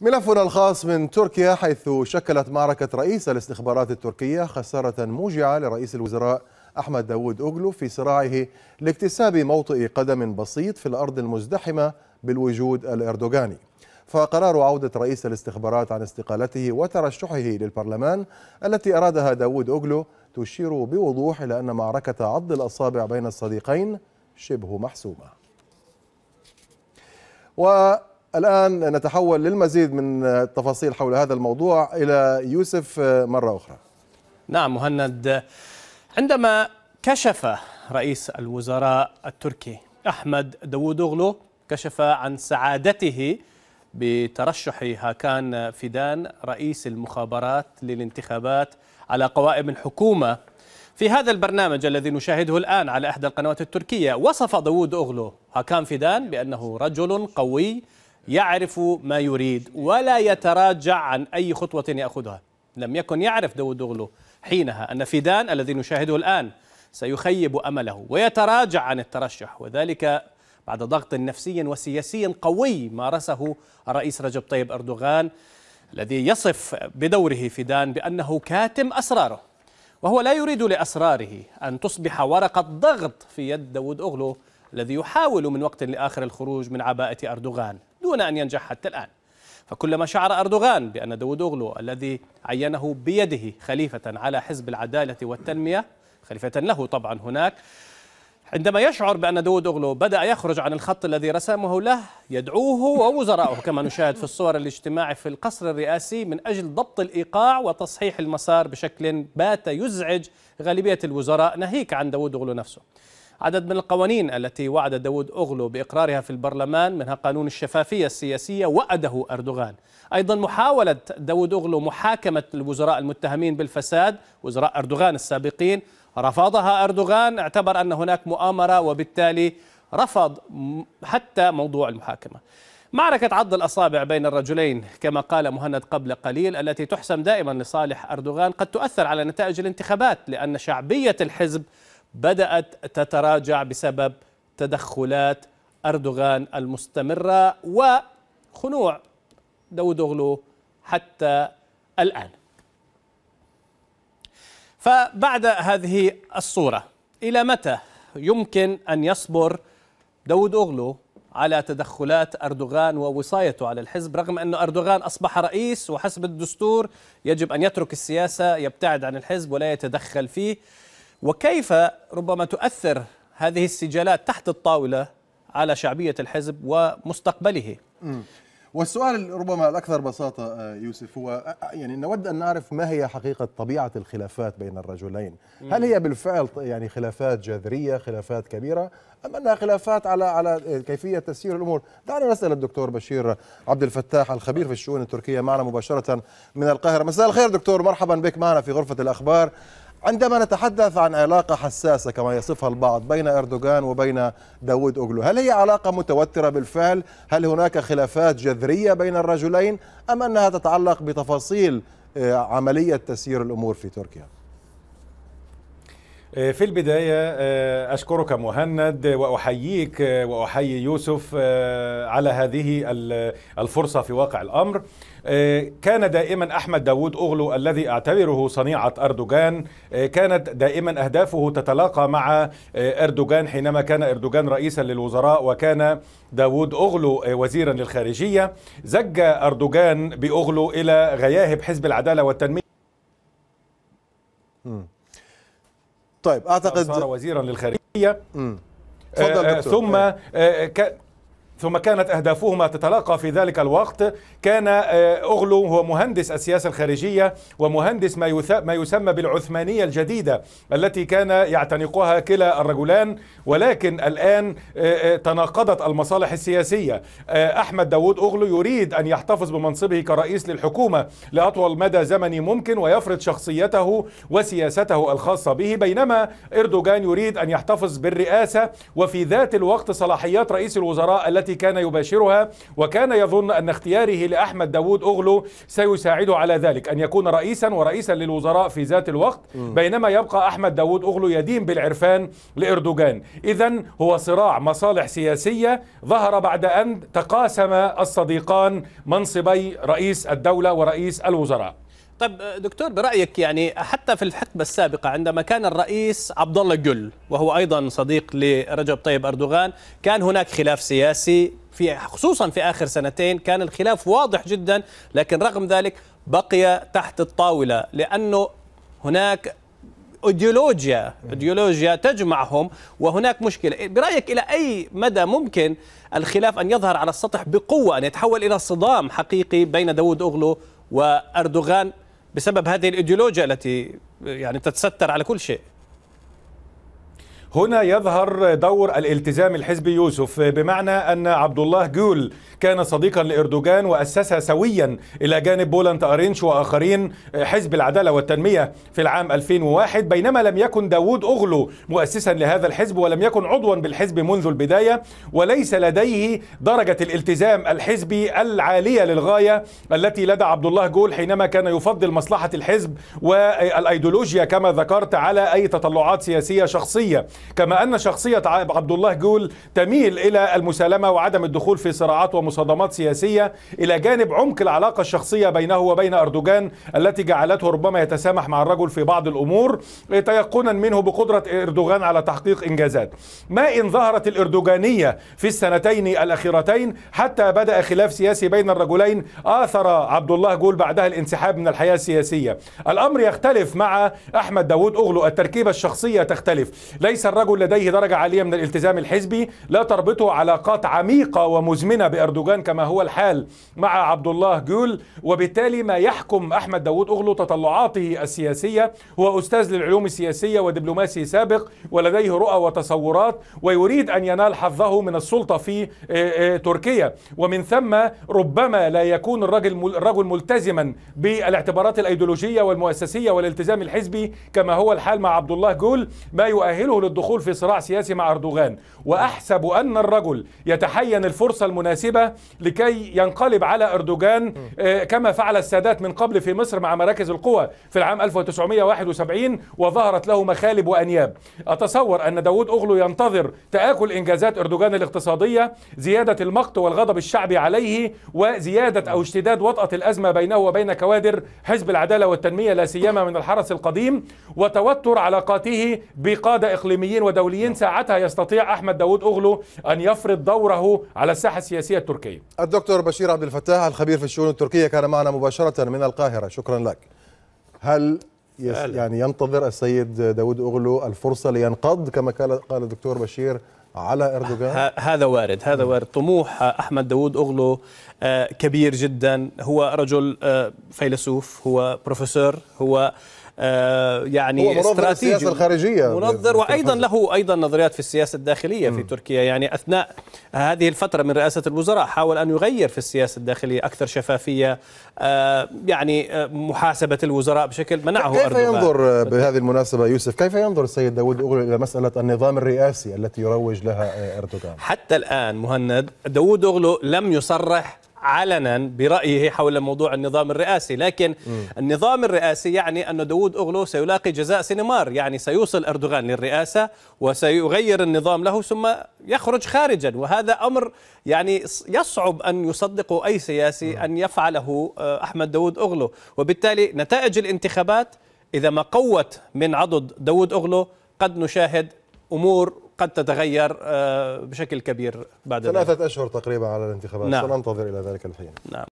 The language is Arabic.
ملفنا الخاص من تركيا حيث شكلت معركة رئيس الاستخبارات التركية خسارة موجعة لرئيس الوزراء أحمد داوود أوغلو في صراعه لاكتساب موطئ قدم بسيط في الأرض المزدحمة بالوجود الأردوغاني فقرار عودة رئيس الاستخبارات عن استقالته وترشحه للبرلمان التي أرادها داوود أوغلو تشير بوضوح إلى أن معركة عض الأصابع بين الصديقين شبه محسومة الآن نتحول للمزيد من التفاصيل حول هذا الموضوع إلى يوسف مرة أخرى نعم مهند عندما كشف رئيس الوزراء التركي أحمد داوود أغلو كشف عن سعادته بترشح هاكان فيدان رئيس المخابرات للانتخابات على قوائم الحكومة في هذا البرنامج الذي نشاهده الآن على إحدى القنوات التركية وصف داوود أغلو هاكان فيدان بأنه رجل قوي يعرف ما يريد ولا يتراجع عن أي خطوة يأخذها لم يكن يعرف داود دوغلو حينها أن فيدان الذي نشاهده الآن سيخيب أمله ويتراجع عن الترشح وذلك بعد ضغط نفسي وسياسي قوي مارسه الرئيس رجب طيب أردوغان الذي يصف بدوره فيدان بأنه كاتم أسراره وهو لا يريد لأسراره أن تصبح ورقة ضغط في يد داود أغلو الذي يحاول من وقت لآخر الخروج من عباءة أردوغان دون أن ينجح حتى الآن فكلما شعر أردوغان بأن أغلو الذي عينه بيده خليفة على حزب العدالة والتنمية خليفة له طبعا هناك عندما يشعر بأن أغلو بدأ يخرج عن الخط الذي رسمه له يدعوه ووزراؤه كما نشاهد في الصور الاجتماعي في القصر الرئاسي من أجل ضبط الإيقاع وتصحيح المسار بشكل بات يزعج غالبية الوزراء ناهيك عن أغلو نفسه عدد من القوانين التي وعد داود أغلو بإقرارها في البرلمان منها قانون الشفافية السياسية وأده أردوغان أيضا محاولة داود أغلو محاكمة الوزراء المتهمين بالفساد وزراء أردوغان السابقين رفضها أردوغان اعتبر أن هناك مؤامرة وبالتالي رفض حتى موضوع المحاكمة معركة عض الأصابع بين الرجلين كما قال مهند قبل قليل التي تحسم دائما لصالح أردوغان قد تؤثر على نتائج الانتخابات لأن شعبية الحزب بدأت تتراجع بسبب تدخلات أردوغان المستمرة وخنوع داودوغلو حتى الآن فبعد هذه الصورة إلى متى يمكن أن يصبر داود أغلو على تدخلات أردوغان ووصايته على الحزب رغم أن أردوغان أصبح رئيس وحسب الدستور يجب أن يترك السياسة يبتعد عن الحزب ولا يتدخل فيه وكيف ربما تؤثر هذه السجالات تحت الطاولة على شعبية الحزب ومستقبله م. والسؤال ربما الأكثر بساطة آه، يوسف هو آه، آه، يعني نود أن نعرف ما هي حقيقة طبيعة الخلافات بين الرجلين هل هي بالفعل يعني خلافات جذرية خلافات كبيرة أم أنها خلافات على على كيفية تسيير الأمور دعنا نسأل الدكتور بشير عبد الفتاح الخبير في الشؤون التركية معنا مباشرة من القاهرة مساء الخير دكتور مرحبا بك معنا في غرفة الأخبار عندما نتحدث عن علاقة حساسة كما يصفها البعض بين أردوغان وبين داود أوغلو هل هي علاقة متوترة بالفعل؟ هل هناك خلافات جذرية بين الرجلين؟ أم أنها تتعلق بتفاصيل آه، عملية تسيير الأمور في تركيا؟ آه، في البداية آه، أشكرك مهند وأحييك آه، وأحيي يوسف على هذه الفرصة في واقع الأمر كان دائما أحمد داوود أغلو الذي أعتبره صنيعة أردوغان كانت دائما أهدافه تتلاقى مع أردوغان حينما كان أردوغان رئيسا للوزراء وكان داوود أغلو وزيرا للخارجية زج أردوغان بأغلو إلى غياهب حزب العدالة والتنمية طيب اعتقد صار وزيرا للخارجيه آه، تفضل آه ثم آه, آه، ثم كانت أهدافهما تتلاقى في ذلك الوقت كان آه، أغلو هو مهندس السياسة الخارجية ومهندس ما, ما يسمى بالعثمانية الجديدة التي كان يعتنقها كلا الرجلان ولكن الآن آه، آه، تناقضت المصالح السياسية أحمد داوود أغلو يريد أن يحتفظ بمنصبه كرئيس للحكومة لأطول مدى زمني ممكن ويفرض شخصيته وسياسته الخاصة به بينما إردوغان يريد أن يحتفظ بالرئاسة وفي ذات الوقت صلاحيات رئيس الوزراء التي التي كان يباشرها وكان يظن أن اختياره لأحمد داوود أغلو سيساعده على ذلك أن يكون رئيسا ورئيسا للوزراء في ذات الوقت بينما يبقى أحمد داوود أغلو يدين بالعرفان لإردوغان إذا هو صراع مصالح سياسية ظهر بعد أن تقاسم الصديقان منصبي رئيس الدولة ورئيس الوزراء طيب دكتور برأيك يعني حتى في الحقبة السابقة عندما كان الرئيس عبد الله جل وهو أيضا صديق لرجب طيب أردوغان كان هناك خلاف سياسي في خصوصا في آخر سنتين كان الخلاف واضح جدا لكن رغم ذلك بقي تحت الطاولة لأنه هناك ايديولوجيا ايديولوجيا تجمعهم وهناك مشكله برايك الى اي مدى ممكن الخلاف ان يظهر على السطح بقوه ان يتحول الى صدام حقيقي بين داوود اوغلو واردوغان بسبب هذه الايديولوجيا التي يعني تتستر على كل شيء هنا يظهر دور الالتزام الحزبي يوسف بمعنى أن عبد الله جول كان صديقا لإردوغان وأسس سويا إلى جانب بولان ارينش وآخرين حزب العدالة والتنمية في العام 2001 بينما لم يكن داوود أغلو مؤسسا لهذا الحزب ولم يكن عضوا بالحزب منذ البداية وليس لديه درجة الالتزام الحزبي العالية للغاية التي لدى عبد الله جول حينما كان يفضل مصلحة الحزب والأيديولوجيا كما ذكرت على أي تطلعات سياسية شخصية كما أن شخصية عبد الله جول تميل إلى المسالمة وعدم الدخول في صراعات ومصادمات سياسية إلى جانب عمق العلاقة الشخصية بينه وبين أردوغان التي جعلته ربما يتسامح مع الرجل في بعض الأمور تيقنا منه بقدرة أردوغان على تحقيق إنجازات ما إن ظهرت الأردوغانية في السنتين الأخيرتين حتى بدأ خلاف سياسي بين الرجلين آثر عبد الله جول بعدها الانسحاب من الحياة السياسية الأمر يختلف مع أحمد داوود أغلو التركيبة الشخصية تختلف ليس الرجل لديه درجة عالية من الالتزام الحزبي لا تربطه علاقات عميقة ومزمنة بأردوغان كما هو الحال مع عبد الله جول وبالتالي ما يحكم أحمد داوود أغلو تطلعاته السياسية هو أستاذ للعلوم السياسية ودبلوماسي سابق ولديه رؤى وتصورات ويريد أن ينال حظه من السلطة في آه، آه، تركيا ومن ثم ربما لا يكون الرجل الرجل ملتزما بالاعتبارات الايديولوجيه والمؤسسيه والالتزام الحزبي كما هو الحال مع عبد الله جول ما يؤهله للدخول الدخول في صراع سياسي مع أردوغان وأحسب أن الرجل يتحين الفرصة المناسبة لكي ينقلب على أردوغان آه، كما فعل السادات من قبل في مصر مع مراكز القوى في العام 1971 وظهرت له مخالب وأنياب أتصور أن داود أغلو ينتظر تآكل إنجازات أردوغان الاقتصادية زيادة المقت والغضب الشعبي عليه وزيادة أو اشتداد وطأة الأزمة بينه وبين كوادر حزب العدالة والتنمية لا سيما من الحرس القديم وتوتر علاقاته بقادة إقليمية عالميين ودوليين نعم. ساعتها يستطيع أحمد داوود اوغلو أن يفرض دوره على الساحة السياسية التركية الدكتور بشير عبد الفتاح الخبير في الشؤون التركية كان معنا مباشرة من القاهرة شكرا لك هل يعني ينتظر السيد داود اوغلو الفرصة لينقض كما قال الدكتور بشير على اردوغان هذا وارد هذا نعم. وارد طموح احمد داوود اوغلو آه، كبير جدا هو رجل آه، فيلسوف هو بروفيسور هو آه، يعني هو منظر استراتيجي السياسه الخارجيه منظر وايضا له ايضا نظريات في السياسه الداخليه في م. تركيا يعني اثناء هذه الفتره من رئاسه الوزراء حاول ان يغير في السياسه الداخليه اكثر شفافيه آه، يعني آه، محاسبه الوزراء بشكل منعه كيف أردوغان. ينظر بهذه المناسبه يوسف كيف ينظر السيد داود اوغلو الى مساله النظام الرئاسي التي يروج لها اردوغان حتى الان مهند داود اوغلو لم يصرح علنا برأيه حول موضوع النظام الرئاسي لكن م. النظام الرئاسي يعني أن داود أغلو سيلاقي جزاء سينمار يعني سيوصل أردوغان للرئاسة وسيغير النظام له ثم يخرج خارجا وهذا أمر يعني يصعب أن يصدقه أي سياسي م. أن يفعله آه، أحمد داود أغلو وبالتالي نتائج الانتخابات إذا ما قوت من عضد داود أغلو قد نشاهد أمور قد تتغير آه، بشكل كبير بعد ثلاثة الآن. أشهر تقريبا على الانتخابات نعم. سننتظر إلى ذلك الحين نعم